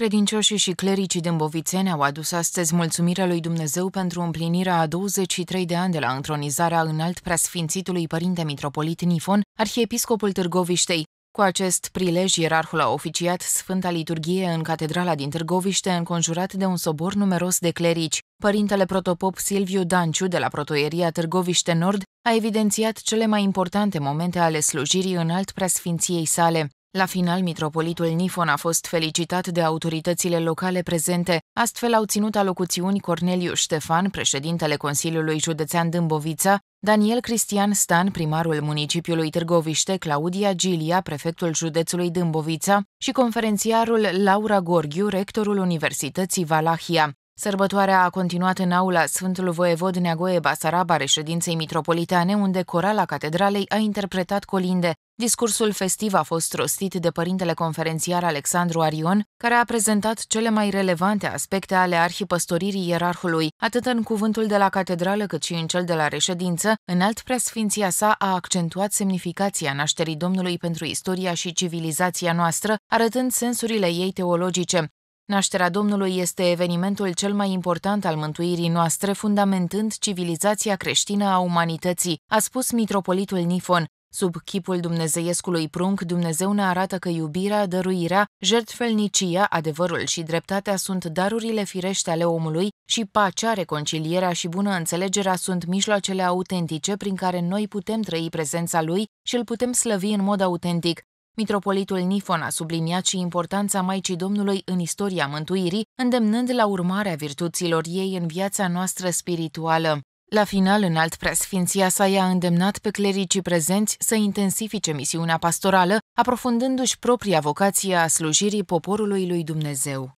Credincioșii și clericii dâmbovițeni au adus astăzi mulțumirea lui Dumnezeu pentru împlinirea a 23 de ani de la întronizarea înalt preasfințitului părinte mitropolit Nifon, arhiepiscopul Târgoviștei. Cu acest prilej, ierarhul a oficiat Sfânta Liturghie în Catedrala din Târgoviște, înconjurat de un sobor numeros de clerici. Părintele protopop Silviu Danciu de la Protoieria Târgoviște Nord a evidențiat cele mai importante momente ale slujirii în alt preasfinției sale. La final, mitropolitul Nifon a fost felicitat de autoritățile locale prezente, astfel au ținut alocuțiuni Corneliu Ștefan, președintele Consiliului Județean Dâmbovița, Daniel Cristian Stan, primarul municipiului Târgoviște, Claudia Gilia, prefectul județului Dâmbovița și conferențiarul Laura Gorghiu, rectorul Universității Valahia. Sărbătoarea a continuat în aula Sfântul Voievod Neagoe Basaraba, reședinței mitropolitane, unde corala catedralei a interpretat colinde, Discursul festiv a fost rostit de părintele conferențiar Alexandru Arion, care a prezentat cele mai relevante aspecte ale arhipăstoririi ierarhului, atât în cuvântul de la catedrală cât și în cel de la reședință, În alt preasfinția sa a accentuat semnificația nașterii Domnului pentru istoria și civilizația noastră, arătând sensurile ei teologice, Nașterea Domnului este evenimentul cel mai important al mântuirii noastre, fundamentând civilizația creștină a umanității, a spus mitropolitul Nifon. Sub chipul dumnezeiescului prunc, Dumnezeu ne arată că iubirea, dăruirea, jertfelnicia, adevărul și dreptatea sunt darurile firește ale omului și pacea, reconcilierea și bună înțelegerea sunt mijloacele autentice prin care noi putem trăi prezența lui și îl putem slăvi în mod autentic. Mitropolitul Nifon a subliniat și importanța Maicii Domnului în istoria mântuirii, îndemnând la urmarea virtuților ei în viața noastră spirituală. La final, în alt preasfinția sa i-a îndemnat pe clericii prezenți să intensifice misiunea pastorală, aprofundându-și propria vocație a slujirii poporului lui Dumnezeu.